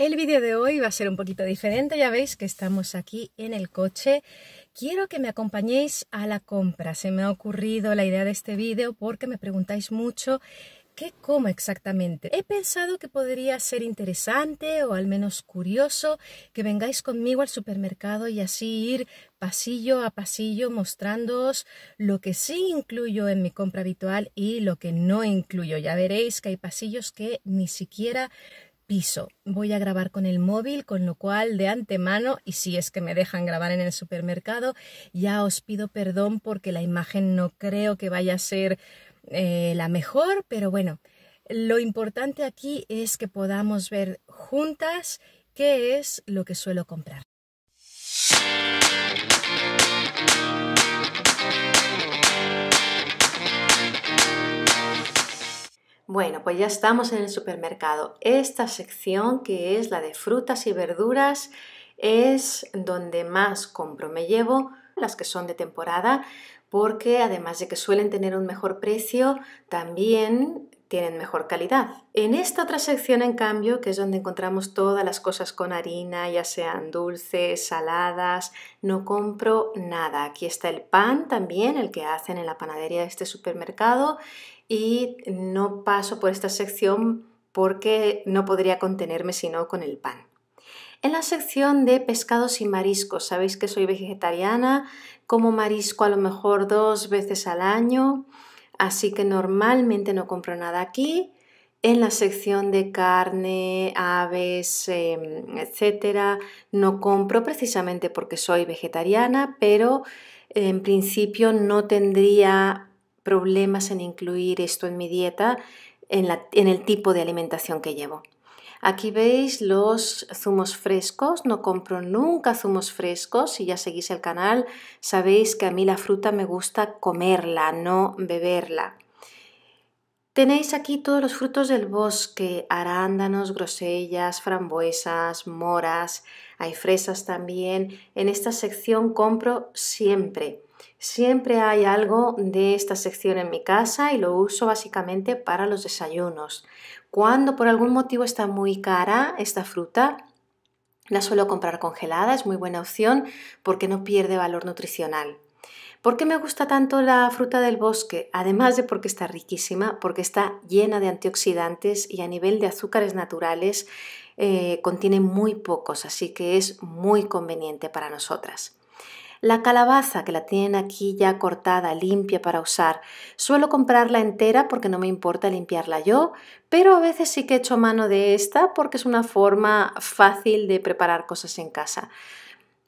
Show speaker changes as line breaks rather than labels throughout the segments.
El vídeo de hoy va a ser un poquito diferente, ya veis que estamos aquí en el coche. Quiero que me acompañéis a la compra. Se me ha ocurrido la idea de este vídeo porque me preguntáis mucho qué como exactamente. He pensado que podría ser interesante o al menos curioso que vengáis conmigo al supermercado y así ir pasillo a pasillo mostrándoos lo que sí incluyo en mi compra habitual y lo que no incluyo. Ya veréis que hay pasillos que ni siquiera piso. Voy a grabar con el móvil, con lo cual de antemano, y si es que me dejan grabar en el supermercado, ya os pido perdón porque la imagen no creo que vaya a ser eh, la mejor, pero bueno, lo importante aquí es que podamos ver juntas qué es lo que suelo comprar. Bueno, pues ya estamos en el supermercado. Esta sección que es la de frutas y verduras es donde más compro. Me llevo las que son de temporada porque además de que suelen tener un mejor precio, también tienen mejor calidad. En esta otra sección, en cambio, que es donde encontramos todas las cosas con harina, ya sean dulces, saladas, no compro nada. Aquí está el pan también, el que hacen en la panadería de este supermercado, y no paso por esta sección porque no podría contenerme sino con el pan. En la sección de pescados y mariscos, sabéis que soy vegetariana, como marisco a lo mejor dos veces al año, así que normalmente no compro nada aquí. En la sección de carne, aves, em, etcétera, no compro precisamente porque soy vegetariana, pero en principio no tendría problemas en incluir esto en mi dieta, en, el tipo de alimentación que llevo. Aquí veis los zumos frescos, no compro nunca zumos frescos, si ya seguís el canal sabéis que a mí la fruta me gusta comerla, no beberla. Tenéis aquí todos los frutos del bosque, arándanos, grosellas, frambuesas, moras, hay fresas también. En esta sección compro siempre. Siempre hay algo de esta sección en mi casa y lo uso básicamente para los desayunos. Cuando por algún motivo está muy cara esta fruta, la suelo comprar congelada, es muy buena opción porque no pierde valor nutricional. ¿Por qué me gusta tanto la fruta del bosque? Además de porque está riquísima, porque está llena de antioxidantes y a nivel de azúcares naturales eh, contiene muy pocos, así que es muy conveniente para nosotras. La calabaza, que la tienen aquí ya cortada, limpia para usar, suelo comprarla entera porque no me importa limpiarla yo, pero a veces sí que echo mano de esta porque es una forma fácil de preparar cosas en casa.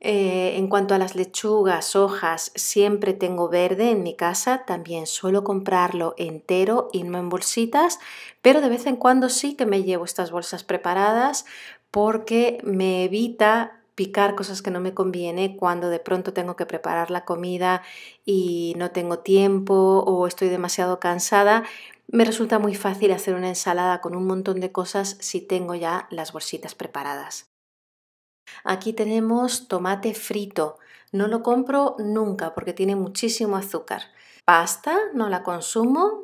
Eh, en cuanto a las lechugas, hojas, siempre tengo verde en mi casa, también suelo comprarlo entero y no en bolsitas, pero de vez en cuando sí que me llevo estas bolsas preparadas porque me evita picar cosas que no me conviene cuando de pronto tengo que preparar la comida y no tengo tiempo o estoy demasiado cansada. Me resulta muy fácil hacer una ensalada con un montón de cosas si tengo ya las bolsitas preparadas. Aquí tenemos tomate frito. No lo compro nunca porque tiene muchísimo azúcar. Pasta no la consumo.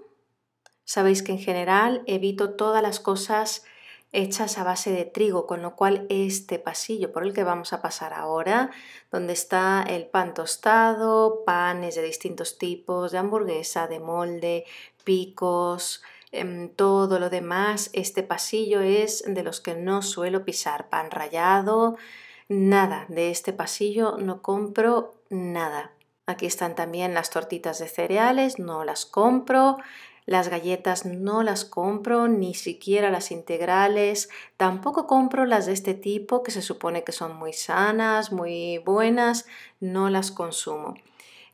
Sabéis que en general evito todas las cosas hechas a base de trigo, con lo cual este pasillo por el que vamos a pasar ahora, donde está el pan tostado, panes de distintos tipos, de hamburguesa, de molde, picos, em, todo lo demás, este pasillo es de los que no suelo pisar, pan rallado, nada, de este pasillo no compro nada. Aquí están también las tortitas de cereales, no las compro. Las galletas no las compro, ni siquiera las integrales, tampoco compro las de este tipo que se supone que son muy sanas, muy buenas, no las consumo.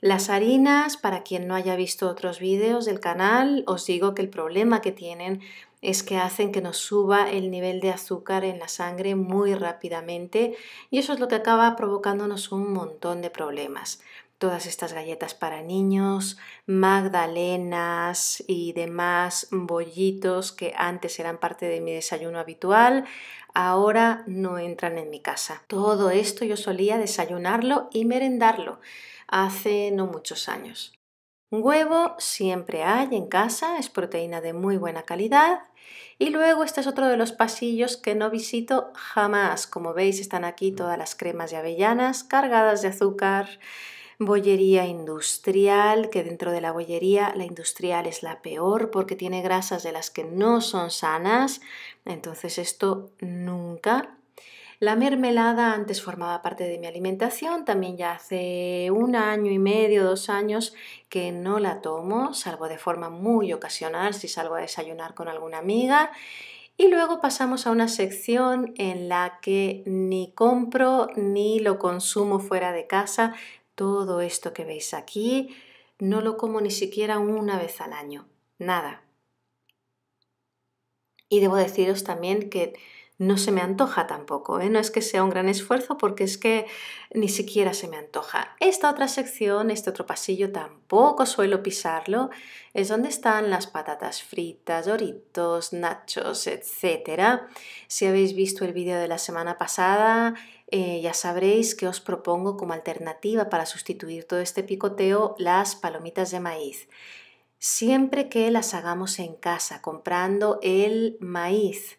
Las harinas, para quien no haya visto otros vídeos del canal, os digo que el problema que tienen es que hacen que nos suba el nivel de azúcar en la sangre muy rápidamente y eso es lo que acaba provocándonos un montón de problemas todas estas galletas para niños, magdalenas y demás bollitos que antes eran parte de mi desayuno habitual, ahora no entran en mi casa. Todo esto yo solía desayunarlo y merendarlo hace no muchos años. Huevo siempre hay en casa, es proteína de muy buena calidad. Y luego este es otro de los pasillos que no visito jamás. Como veis están aquí todas las cremas de avellanas cargadas de azúcar, bollería industrial, que dentro de la bollería la industrial es la peor porque tiene grasas de las que no son sanas, entonces esto nunca. La mermelada antes formaba parte de mi alimentación, también ya hace un año y medio, dos años que no la tomo, salvo de forma muy ocasional si salgo a desayunar con alguna amiga. Y luego pasamos a una sección en la que ni compro ni lo consumo fuera de casa, todo esto que veis aquí no lo como ni siquiera una vez al año, nada. Y debo deciros también que no se me antoja tampoco, ¿eh? no es que sea un gran esfuerzo porque es que ni siquiera se me antoja. Esta otra sección, este otro pasillo tampoco suelo pisarlo, es donde están las patatas fritas, oritos, nachos, etc. Si habéis visto el vídeo de la semana pasada, eh, ya sabréis que os propongo como alternativa para sustituir todo este picoteo las palomitas de maíz. Siempre que las hagamos en casa, comprando el maíz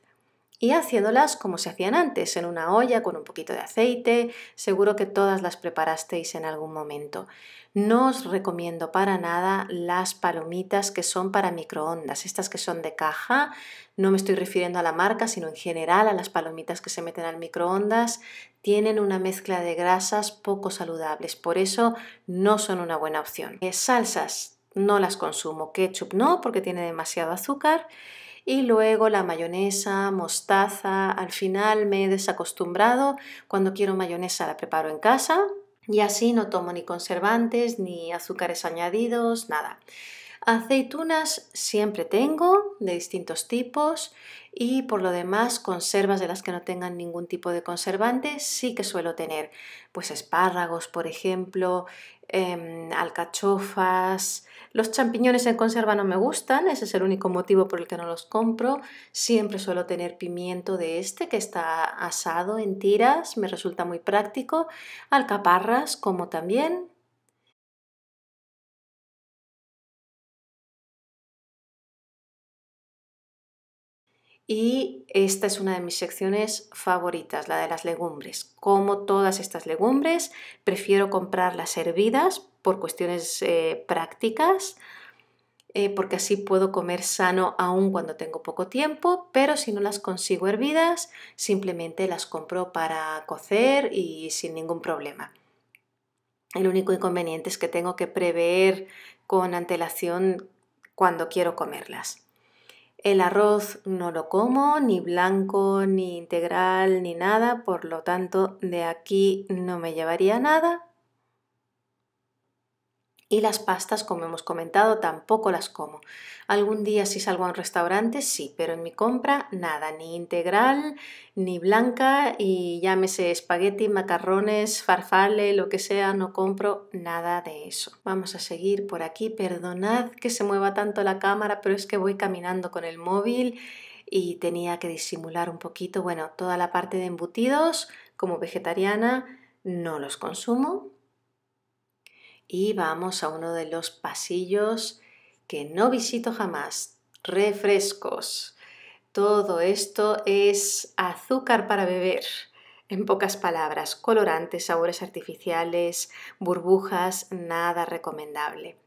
y haciéndolas como se hacían antes, en una olla con un poquito de aceite, seguro que todas las preparasteis en algún momento. No os recomiendo para nada las palomitas que son para microondas, estas que son de caja, no me estoy refiriendo a la marca, sino en general a las palomitas que se meten al microondas, tienen una mezcla de grasas poco saludables, por eso no son una buena opción. Eh, salsas, no las consumo, ketchup no, porque tiene demasiado azúcar y luego la mayonesa, mostaza. Al final me he desacostumbrado. Cuando quiero mayonesa la preparo en casa y así no tomo ni conservantes, ni azúcares añadidos, nada. Aceitunas siempre tengo, de distintos tipos, y por lo demás conservas de las que no tengan ningún tipo de conservante sí que suelo tener, pues espárragos, por ejemplo, em, alcachofas, los champiñones en conserva no me gustan, ese es el único motivo por el que no los compro. Siempre suelo tener pimiento de este que está asado en tiras, me resulta muy práctico. Alcaparras como también, y esta es una de mis secciones favoritas, la de las legumbres. Como todas estas legumbres, prefiero comprarlas hervidas por cuestiones eh, prácticas, eh, porque así puedo comer sano aún cuando tengo poco tiempo, pero si no las consigo hervidas, simplemente las compro para cocer y sin ningún problema. El único inconveniente es que tengo que prever con antelación cuando quiero comerlas. El arroz no lo como, ni blanco, ni integral, ni nada, por lo tanto de aquí no me llevaría nada y las pastas, como hemos comentado, tampoco las como. Algún día si salgo a un restaurante, sí, pero en mi compra nada, ni integral, ni blanca y llámese espagueti, macarrones, farfale, lo que sea, no compro nada de eso. Vamos a seguir por aquí, perdonad que se mueva tanto la cámara, pero es que voy caminando con el móvil y tenía que disimular un poquito, bueno, toda la parte de embutidos como vegetariana no los consumo, y vamos a uno de los pasillos que no visito jamás, refrescos. Todo esto es azúcar para beber. En pocas palabras, colorantes, sabores artificiales, burbujas, nada recomendable.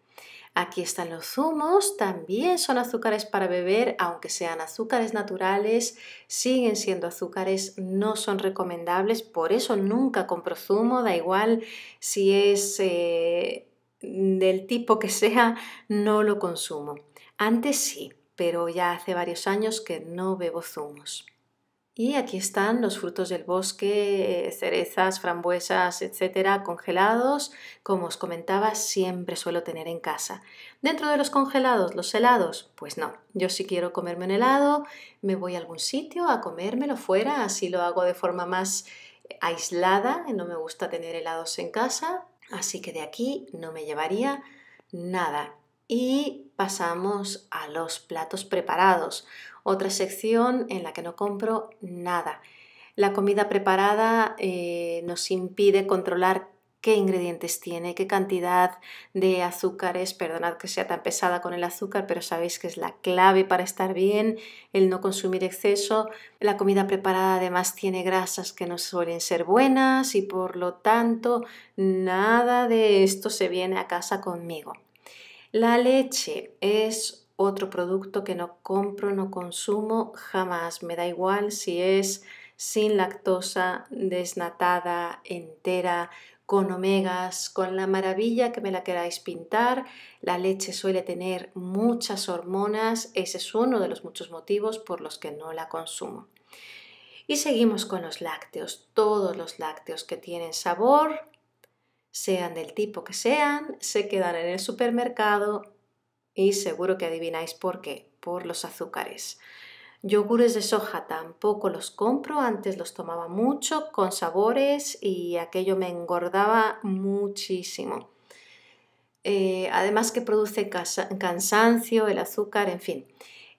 Aquí están los zumos, también son azúcares para beber, aunque sean azúcares naturales, siguen siendo azúcares, no son recomendables, por eso nunca compro zumo, da igual si es eh, del tipo que sea, no lo consumo. Antes sí, pero ya hace varios años que no bebo zumos. Y aquí están los frutos del bosque, eh, cerezas, frambuesas, etcétera, congelados. Como os comentaba, siempre suelo tener en casa. Dentro de los congelados, los helados, pues no. Yo si quiero comerme un helado, me voy a algún sitio a comérmelo fuera, así lo hago de forma más eh, aislada. No me gusta tener helados en casa, así que de aquí no me llevaría nada. Y pasamos a los platos preparados, otra sección en la que no compro nada. La comida preparada eh, nos impide controlar qué ingredientes tiene, qué cantidad de azúcares, perdonad que sea tan pesada con el azúcar, pero sabéis que es la clave para estar bien, el no consumir exceso. La comida preparada además tiene grasas que no suelen ser buenas y por lo tanto nada de esto se viene a casa conmigo. La leche es otro producto que no compro, no consumo jamás. Me da igual si es sin lactosa, desnatada, entera, con omegas, con la maravilla que me la queráis pintar. La leche suele tener muchas hormonas, ese es uno de los muchos motivos por los que no la consumo. Y seguimos con los lácteos, todos los lácteos que tienen sabor sean del tipo que sean, se quedan en el supermercado y seguro que adivináis por qué, por los azúcares. Yogures de soja tampoco los compro, antes los tomaba mucho con sabores y aquello me engordaba muchísimo. Eh, además que produce cansancio, el azúcar, en fin.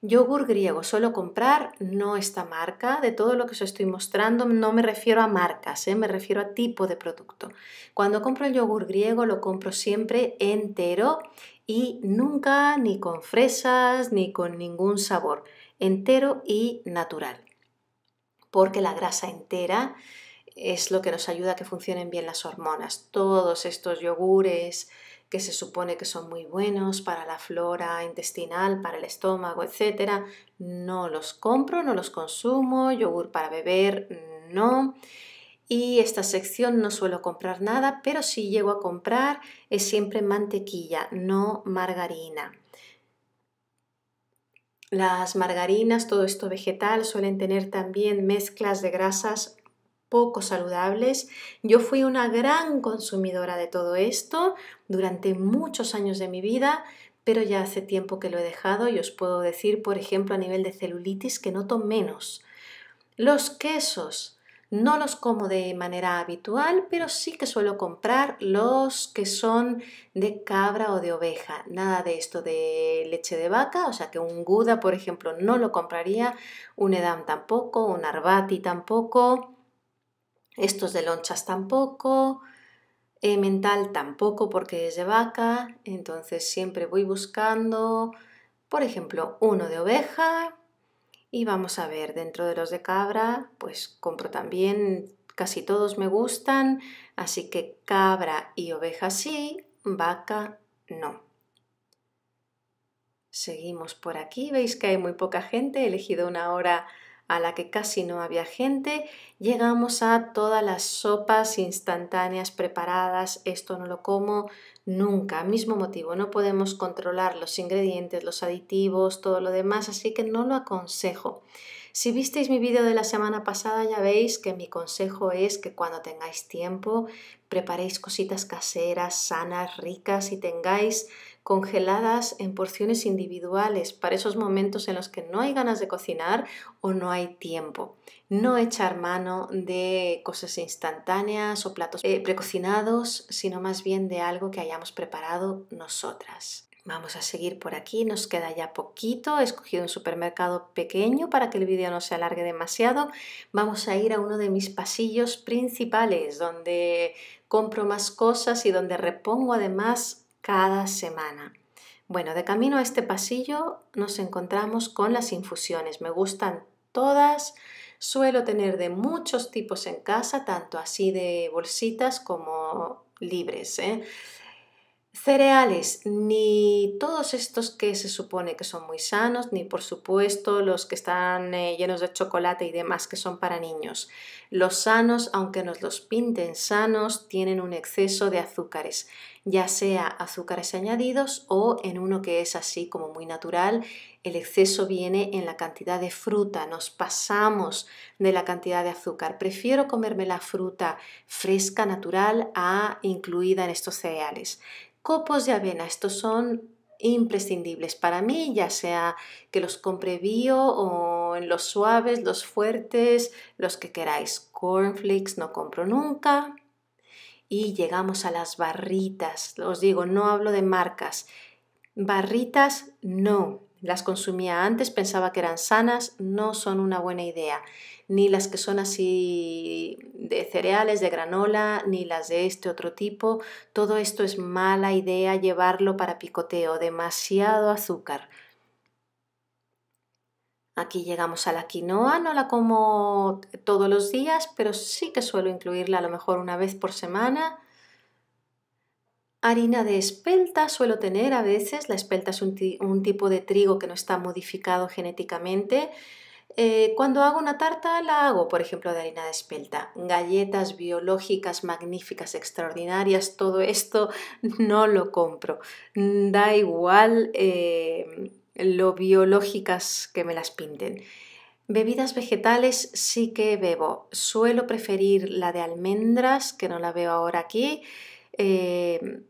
Yogur griego, suelo comprar no esta marca. De todo lo que os estoy mostrando, no me refiero a marcas, ¿eh? me refiero a tipo de producto. Cuando compro el yogur griego, lo compro siempre entero y nunca ni con fresas ni con ningún sabor. Entero y natural. Porque la grasa entera es lo que nos ayuda a que funcionen bien las hormonas. Todos estos yogures que se supone que son muy buenos para la flora intestinal, para el estómago, etc. No los compro, no los consumo, yogur para beber, no. Y esta sección no suelo comprar nada, pero si llego a comprar es siempre mantequilla, no margarina. Las margarinas, todo esto vegetal, suelen tener también mezclas de grasas poco saludables. Yo fui una gran consumidora de todo esto durante muchos años de mi vida, pero ya hace tiempo que lo he dejado y os puedo decir, por ejemplo, a nivel de celulitis, que noto menos. Los quesos. No los como de manera habitual, pero sí que suelo comprar los que son de cabra o de oveja. Nada de esto de leche de vaca, o sea que un Gouda, por ejemplo, no lo compraría, un Edam tampoco, un Arbati tampoco. Estos de lonchas tampoco, eh, mental tampoco porque es de vaca, entonces siempre voy buscando, por ejemplo, uno de oveja y vamos a ver dentro de los de cabra, pues compro también, casi todos me gustan, así que cabra y oveja sí, vaca no. Seguimos por aquí, veis que hay muy poca gente, he elegido una hora a la que casi no había gente, llegamos a todas las sopas instantáneas preparadas, esto no lo como nunca, mismo motivo, no podemos controlar los ingredientes, los aditivos, todo lo demás, así que no lo aconsejo. Si visteis mi vídeo de la semana pasada ya veis que mi consejo es que cuando tengáis tiempo preparéis cositas caseras, sanas, ricas y tengáis congeladas en porciones individuales para esos momentos en los que no hay ganas de cocinar o no hay tiempo. No echar mano de cosas instantáneas o platos eh, precocinados, sino más bien de algo que hayamos preparado nosotras. Vamos a seguir por aquí, nos queda ya poquito, he escogido un supermercado pequeño para que el vídeo no se alargue demasiado. Vamos a ir a uno de mis pasillos principales donde compro más cosas y donde repongo además cada semana. Bueno, de camino a este pasillo nos encontramos con las infusiones. Me gustan todas. Suelo tener de muchos tipos en casa, tanto así de bolsitas como libres. ¿eh? cereales, ni todos estos que se supone que son muy sanos, ni por supuesto los que están eh, llenos de chocolate y demás que son para niños. Los sanos, aunque nos los pinten sanos, tienen un exceso de azúcares, ya sea azúcares añadidos o en uno que es así como muy natural, el exceso viene en la cantidad de fruta, nos pasamos de la cantidad de azúcar. Prefiero comerme la fruta fresca, natural, a incluida en estos cereales. Copos de avena, estos son imprescindibles para mí, ya sea que los compre bio o en los suaves, los fuertes, los que queráis. Cornflakes no compro nunca. Y llegamos a las barritas. Os digo, no hablo de marcas. Barritas no. Las consumía antes, pensaba que eran sanas, no son una buena idea. Ni las que son así de cereales, de granola, ni las de este otro tipo. Todo esto es mala idea llevarlo para picoteo, demasiado azúcar. Aquí llegamos a la quinoa, no la como todos los días, pero sí que suelo incluirla a lo mejor una vez por semana Harina de espelta suelo tener a veces, la espelta es un, tipo de trigo que no está modificado genéticamente. Eh, cuando hago una tarta la hago, por ejemplo, de harina de espelta. Galletas biológicas magníficas, extraordinarias, todo esto no lo compro. Da igual eh, lo biológicas que me las pinten. Bebidas vegetales sí que bebo. Suelo preferir la de almendras, que no la veo ahora aquí. Eh,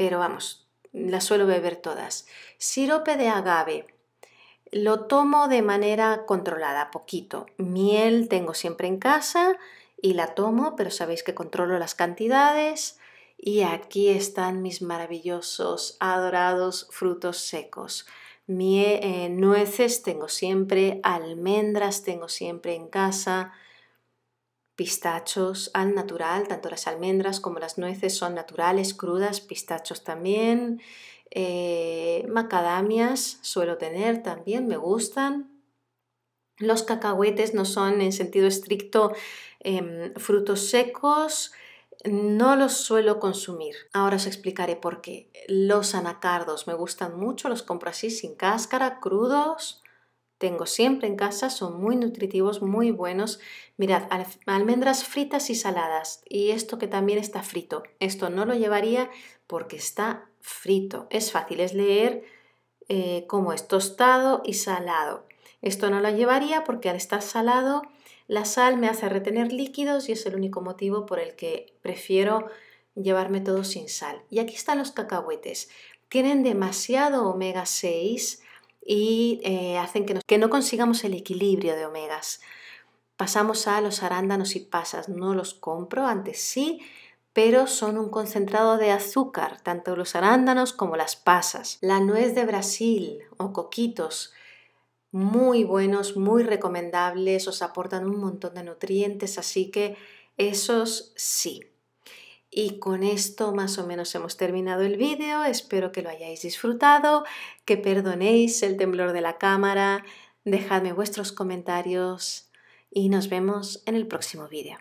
pero vamos, las suelo beber todas. Sirope de agave. Lo tomo de manera controlada, poquito. Miel tengo siempre en casa y la tomo, pero sabéis que controlo las cantidades.
Y aquí
están mis maravillosos, adorados frutos secos. Eh, nueces tengo siempre, almendras tengo siempre en casa, pistachos al natural, tanto las almendras como las nueces son naturales, crudas, pistachos también, eh, macadamias suelo tener también, me gustan. Los cacahuetes no son en sentido estricto em, frutos secos, no los suelo consumir. Ahora os explicaré por qué. Los anacardos me gustan mucho, los compro así sin cáscara, crudos tengo siempre en casa, son muy nutritivos, muy buenos. Mirad, almendras fritas y saladas. Y esto que también está frito. Esto no lo llevaría porque está frito. Es fácil, es leer eh, cómo es tostado y salado. Esto no lo llevaría porque al estar salado, la sal me hace retener líquidos y es el único motivo por el que prefiero llevarme todo sin sal. Y aquí están los cacahuetes. Tienen demasiado omega 6 y eh, hacen que, que no consigamos el equilibrio de omegas. Pasamos a los arándanos y pasas. No los compro, antes sí, pero son un concentrado de azúcar, tanto los arándanos como las pasas. La nuez de Brasil o coquitos, muy buenos, muy recomendables, os aportan un montón de nutrientes, así que esos sí. Y con esto más o menos hemos terminado el vídeo, espero que lo hayáis disfrutado, que perdonéis el temblor de la cámara, dejadme vuestros comentarios y nos vemos en el próximo vídeo.